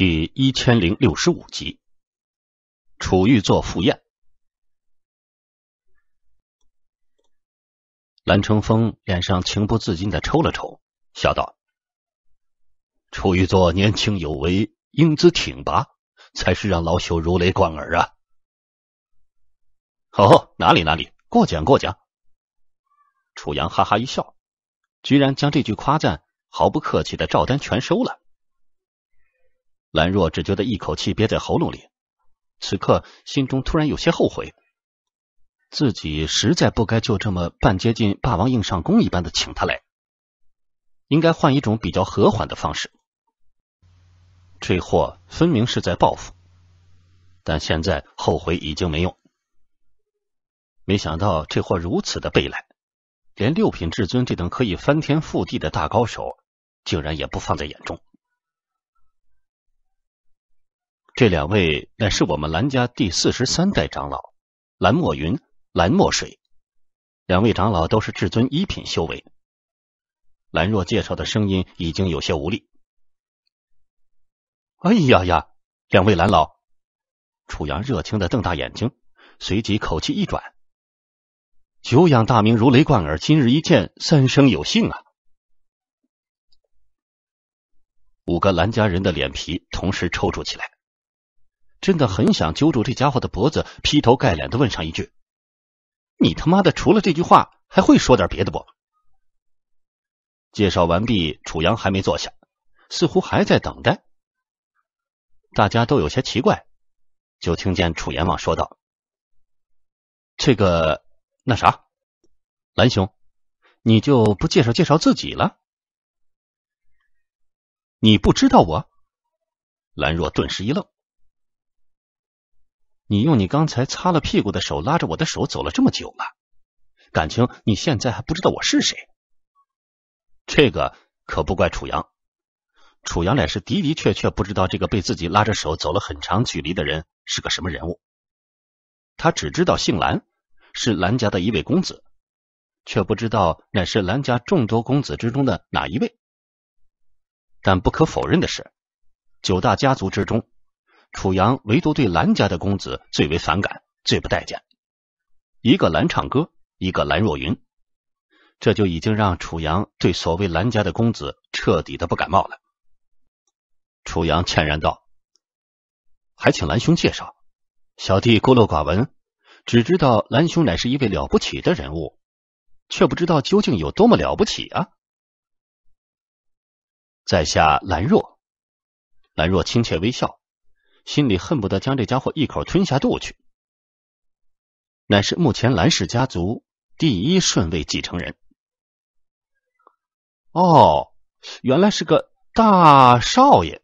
第一千零六十五集，楚玉座赴宴。蓝成风脸上情不自禁的抽了抽，笑道：“楚玉座年轻有为，英姿挺拔，才是让老朽如雷贯耳啊！”哦，哪里哪里，过奖过奖。楚阳哈哈一笑，居然将这句夸赞毫不客气的照单全收了。兰若只觉得一口气憋在喉咙里，此刻心中突然有些后悔，自己实在不该就这么半接近霸王硬上弓一般的请他来，应该换一种比较和缓的方式。这货分明是在报复，但现在后悔已经没用。没想到这货如此的惫懒，连六品至尊这等可以翻天覆地的大高手，竟然也不放在眼中。这两位乃是我们兰家第四十三代长老兰墨云、兰墨水，两位长老都是至尊一品修为。兰若介绍的声音已经有些无力。哎呀呀，两位兰老！楚阳热情的瞪大眼睛，随即口气一转：“久仰大名，如雷贯耳，今日一见，三生有幸啊！”五个兰家人的脸皮同时抽搐起来。真的很想揪住这家伙的脖子，劈头盖脸的问上一句：“你他妈的除了这句话还会说点别的不？”介绍完毕，楚阳还没坐下，似乎还在等待。大家都有些奇怪，就听见楚阎王说道：“这个那啥，蓝兄，你就不介绍介绍自己了？你不知道我？”兰若顿时一愣。你用你刚才擦了屁股的手拉着我的手走了这么久了，感情你现在还不知道我是谁？这个可不怪楚阳，楚阳乃是的的确确不知道这个被自己拉着手走了很长距离的人是个什么人物，他只知道姓蓝，是蓝家的一位公子，却不知道乃是蓝家众多公子之中的哪一位。但不可否认的是，九大家族之中。楚阳唯独对兰家的公子最为反感，最不待见。一个蓝唱歌，一个蓝若云，这就已经让楚阳对所谓兰家的公子彻底的不感冒了。楚阳歉然道：“还请蓝兄介绍，小弟孤陋寡闻，只知道蓝兄乃是一位了不起的人物，却不知道究竟有多么了不起啊！”在下兰若，兰若亲切微笑。心里恨不得将这家伙一口吞下肚去，乃是目前兰氏家族第一顺位继承人。哦，原来是个大少爷！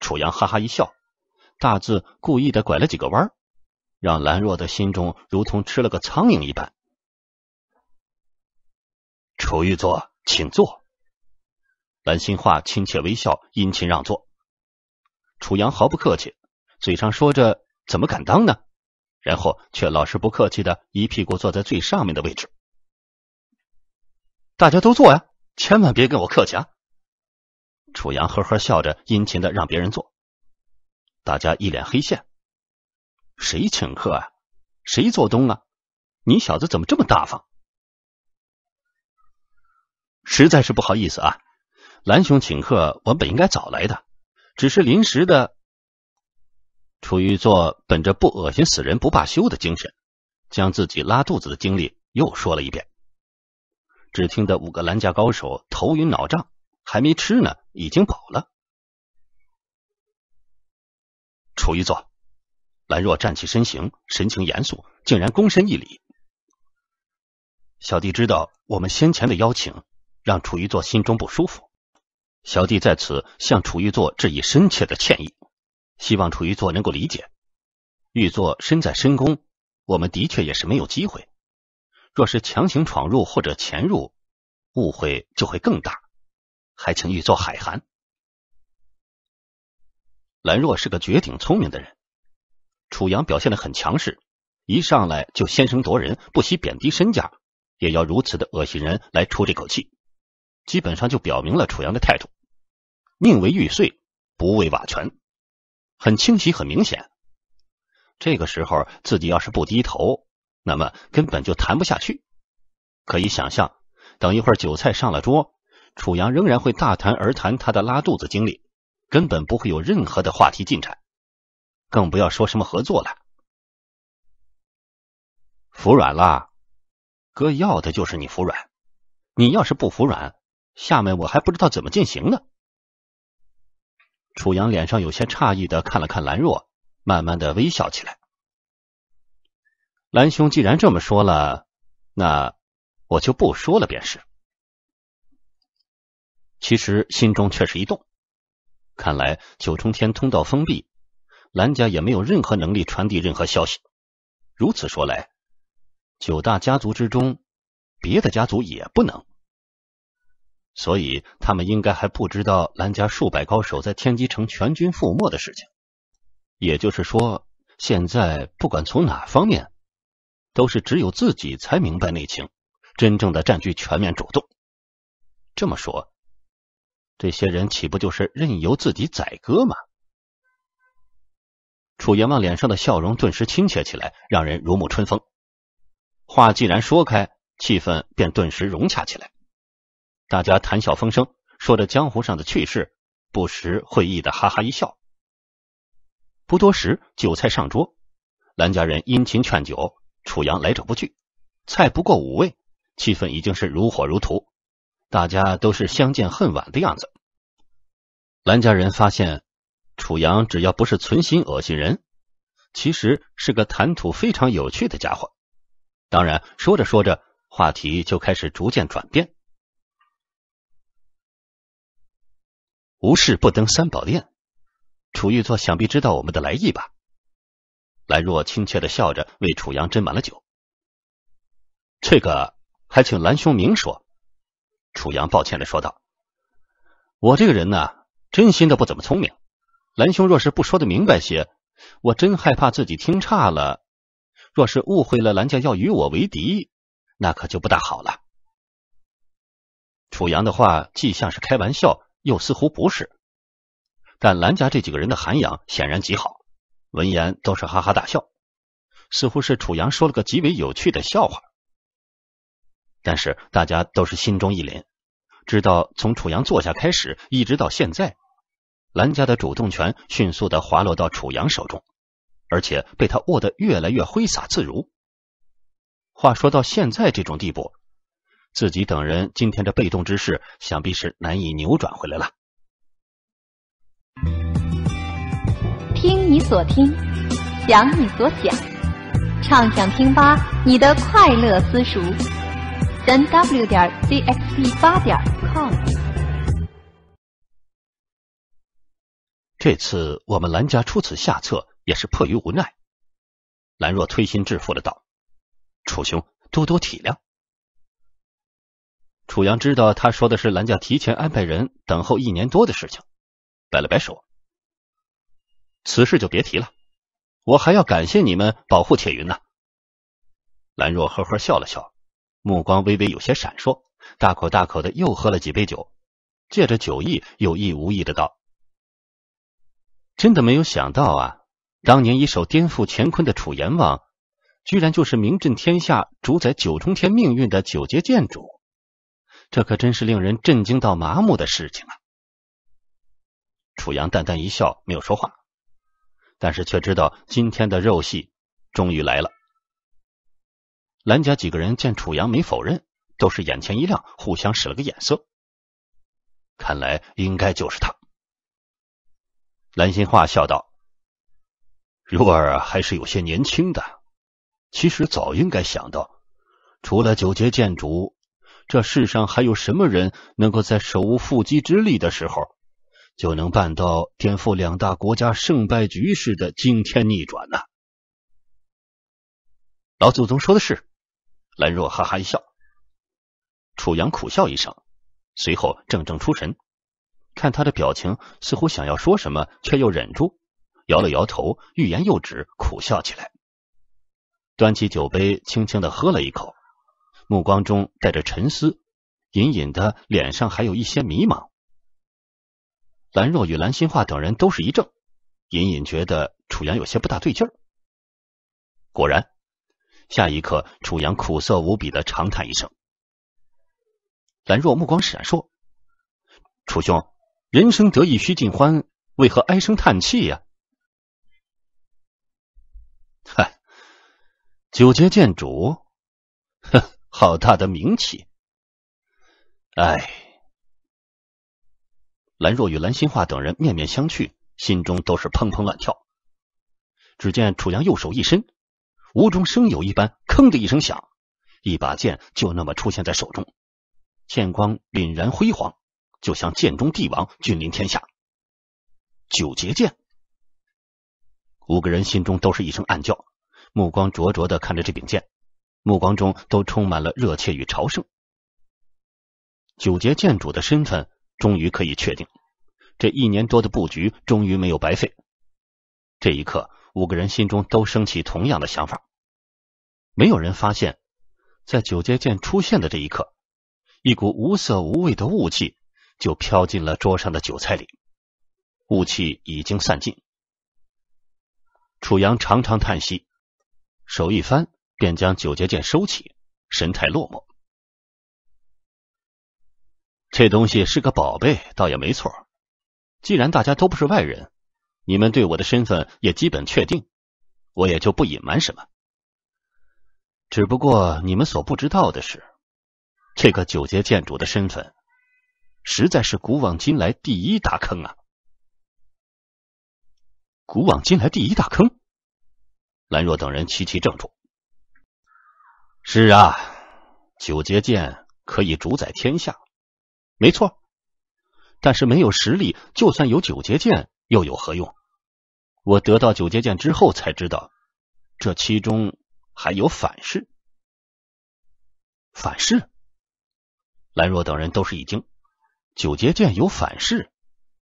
楚阳哈哈一笑，大字故意的拐了几个弯儿，让兰若的心中如同吃了个苍蝇一般。楚玉座，请坐。兰心话亲切微笑，殷勤让座。楚阳毫不客气，嘴上说着“怎么敢当呢”，然后却老是不客气的一屁股坐在最上面的位置。大家都坐呀，千万别跟我客气啊！楚阳呵呵笑着，殷勤的让别人坐。大家一脸黑线，谁请客啊？谁做东啊？你小子怎么这么大方？实在是不好意思啊，蓝兄请客，我本应该早来的。只是临时的。楚玉座本着不恶心死人不罢休的精神，将自己拉肚子的经历又说了一遍。只听得五个兰家高手头晕脑胀，还没吃呢，已经饱了。楚玉座，兰若站起身形，神情严肃，竟然躬身一礼。小弟知道我们先前的邀请让楚玉座心中不舒服。小弟在此向楚玉座致以深切的歉意，希望楚玉座能够理解。玉座身在深宫，我们的确也是没有机会。若是强行闯入或者潜入，误会就会更大。还请玉座海涵。兰若是个绝顶聪明的人，楚阳表现的很强势，一上来就先声夺人，不惜贬低身价，也要如此的恶心人来出这口气，基本上就表明了楚阳的态度。宁为玉碎，不为瓦全。很清晰，很明显。这个时候，自己要是不低头，那么根本就谈不下去。可以想象，等一会儿酒菜上了桌，楚阳仍然会大谈而谈他的拉肚子经历，根本不会有任何的话题进展，更不要说什么合作了。服软了，哥要的就是你服软。你要是不服软，下面我还不知道怎么进行呢。楚阳脸上有些诧异的看了看兰若，慢慢的微笑起来。兰兄既然这么说了，那我就不说了便是。其实心中却是一动，看来九重天通道封闭，兰家也没有任何能力传递任何消息。如此说来，九大家族之中，别的家族也不能。所以，他们应该还不知道蓝家数百高手在天机城全军覆没的事情。也就是说，现在不管从哪方面，都是只有自己才明白内情，真正的占据全面主动。这么说，这些人岂不就是任由自己宰割吗？楚阎王脸上的笑容顿时亲切起来，让人如沐春风。话既然说开，气氛便顿时融洽起来。大家谈笑风生，说着江湖上的趣事，不时会意的哈哈一笑。不多时，酒菜上桌，兰家人殷勤劝酒，楚阳来者不拒。菜不过五味，气氛已经是如火如荼。大家都是相见恨晚的样子。兰家人发现，楚阳只要不是存心恶心人，其实是个谈吐非常有趣的家伙。当然，说着说着，话题就开始逐渐转变。无事不登三宝殿，楚玉座想必知道我们的来意吧？兰若亲切的笑着为楚阳斟满了酒。这个还请兰兄明说。”楚阳抱歉的说道，“我这个人呢，真心的不怎么聪明。兰兄若是不说的明白些，我真害怕自己听差了。若是误会了兰家要与我为敌，那可就不大好了。”楚阳的话既像是开玩笑。又似乎不是，但兰家这几个人的涵养显然极好，闻言都是哈哈大笑，似乎是楚阳说了个极为有趣的笑话。但是大家都是心中一凛，知道从楚阳坐下开始，一直到现在，兰家的主动权迅速的滑落到楚阳手中，而且被他握得越来越挥洒自如。话说到现在这种地步。自己等人今天这被动之势，想必是难以扭转回来了。听你所听，想你所想，畅想听吧，你的快乐私塾，三 w 点 cxb 八点 com。这次我们兰家出此下策，也是迫于无奈。兰若推心置腹的道：“楚兄，多多体谅。”楚阳知道他说的是兰家提前安排人等候一年多的事情，摆了摆手：“此事就别提了，我还要感谢你们保护铁云呢。”兰若呵呵笑了笑，目光微微有些闪烁，大口大口的又喝了几杯酒，借着酒意有意无意的道：“真的没有想到啊，当年一手颠覆乾坤的楚阎王，居然就是名震天下、主宰九重天命运的九阶剑主。”这可真是令人震惊到麻木的事情啊！楚阳淡淡一笑，没有说话，但是却知道今天的肉戏终于来了。兰家几个人见楚阳没否认，都是眼前一亮，互相使了个眼色。看来应该就是他。兰心话笑道：“若儿还是有些年轻的，其实早应该想到，除了九节剑主。”这世上还有什么人能够在手无缚鸡之力的时候，就能办到颠覆两大国家胜败局势的惊天逆转呢？老祖宗说的是，兰若哈哈一笑，楚阳苦笑一声，随后怔怔出神，看他的表情，似乎想要说什么，却又忍住，摇了摇头，欲言又止，苦笑起来，端起酒杯，轻轻的喝了一口。目光中带着沉思，隐隐的脸上还有一些迷茫。兰若与兰心画等人都是一怔，隐隐觉得楚阳有些不大对劲儿。果然，下一刻，楚阳苦涩无比的长叹一声。兰若目光闪烁：“楚兄，人生得意须尽欢，为何唉声叹气呀？”“嗨，九劫剑主，哼。”好大的名气！哎，兰若与兰心画等人面面相觑，心中都是砰砰乱跳。只见楚阳右手一伸，无中生有一般，吭的一声响，一把剑就那么出现在手中，剑光凛然辉煌，就像剑中帝王，君临天下。九节剑，五个人心中都是一声暗叫，目光灼灼的看着这柄剑。目光中都充满了热切与朝圣。九节剑主的身份终于可以确定，这一年多的布局终于没有白费。这一刻，五个人心中都升起同样的想法。没有人发现，在九节剑出现的这一刻，一股无色无味的雾气就飘进了桌上的酒菜里，雾气已经散尽。楚阳长长叹息，手一翻。便将九节剑收起，神态落寞。这东西是个宝贝，倒也没错。既然大家都不是外人，你们对我的身份也基本确定，我也就不隐瞒什么。只不过你们所不知道的是，这个九节剑主的身份，实在是古往今来第一大坑啊！古往今来第一大坑，兰若等人齐齐怔住。是啊，九节剑可以主宰天下，没错。但是没有实力，就算有九节剑又有何用？我得到九节剑之后才知道，这其中还有反噬。反噬？兰若等人都是一惊。九节剑有反噬，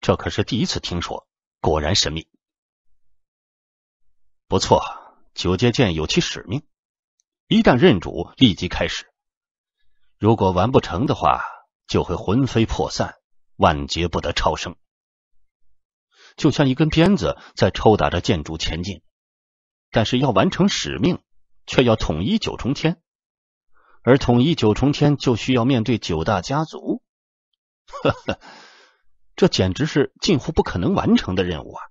这可是第一次听说。果然神秘。不错，九节剑有其使命。一旦认主，立即开始。如果完不成的话，就会魂飞魄散，万劫不得超生。就像一根鞭子在抽打着建筑前进，但是要完成使命，却要统一九重天，而统一九重天就需要面对九大家族。呵呵，这简直是近乎不可能完成的任务啊！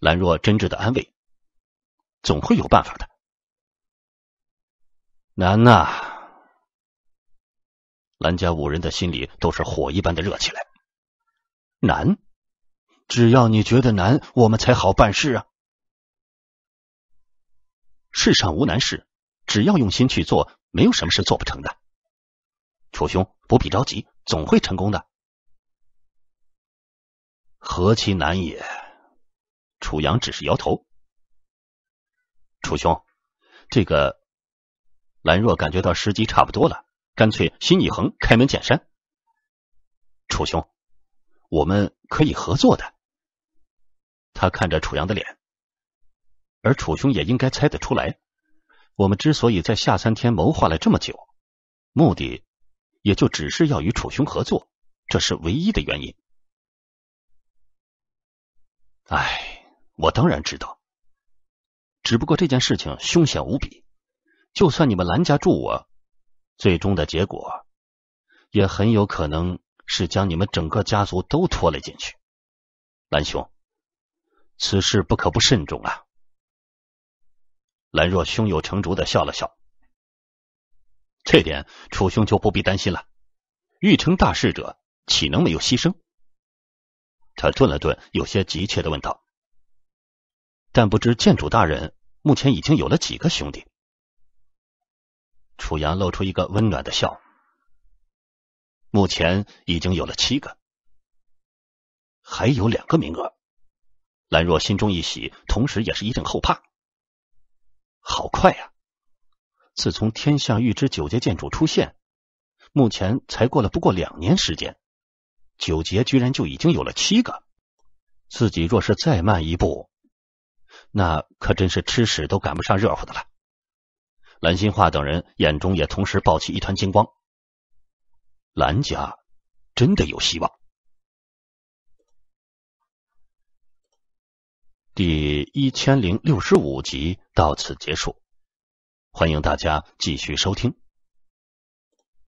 兰若真挚的安慰。总会有办法的，难呐！蓝家五人的心里都是火一般的热起来。难，只要你觉得难，我们才好办事啊。世上无难事，只要用心去做，没有什么是做不成的。楚兄不必着急，总会成功的。何其难也！楚阳只是摇头。楚兄，这个兰若感觉到时机差不多了，干脆心一横，开门见山。楚兄，我们可以合作的。他看着楚阳的脸，而楚兄也应该猜得出来，我们之所以在下三天谋划了这么久，目的也就只是要与楚兄合作，这是唯一的原因。哎，我当然知道。只不过这件事情凶险无比，就算你们兰家助我，最终的结果也很有可能是将你们整个家族都拖了进去。蓝兄，此事不可不慎重啊！兰若胸有成竹的笑了笑，这点楚兄就不必担心了。欲成大事者，岂能没有牺牲？他顿了顿，有些急切的问道。但不知剑主大人目前已经有了几个兄弟？楚阳露出一个温暖的笑。目前已经有了七个，还有两个名额。兰若心中一喜，同时也是一阵后怕。好快呀！自从天下预知九阶剑主出现，目前才过了不过两年时间，九阶居然就已经有了七个。自己若是再慢一步，那可真是吃屎都赶不上热乎的了。蓝心画等人眼中也同时爆起一团金光。蓝家真的有希望。第一千零六十五集到此结束，欢迎大家继续收听。